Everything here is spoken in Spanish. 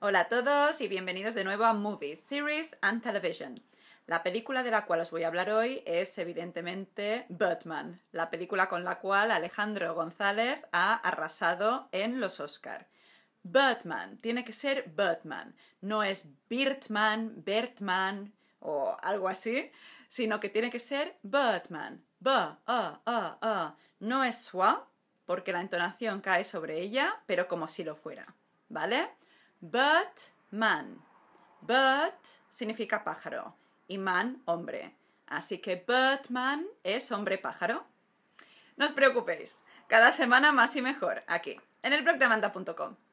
Hola a todos y bienvenidos de nuevo a Movies, Series and Television. La película de la cual os voy a hablar hoy es evidentemente Batman, la película con la cual Alejandro González ha arrasado en los Oscar. Batman tiene que ser Batman, no es Birdman, Bertman o algo así, sino que tiene que ser Batman. B, A, A, A. No es swa porque la entonación cae sobre ella, pero como si lo fuera. ¿Vale? But man. But significa pájaro y man hombre. Así que Birdman es hombre pájaro. No os preocupéis, cada semana más y mejor aquí, en el blog de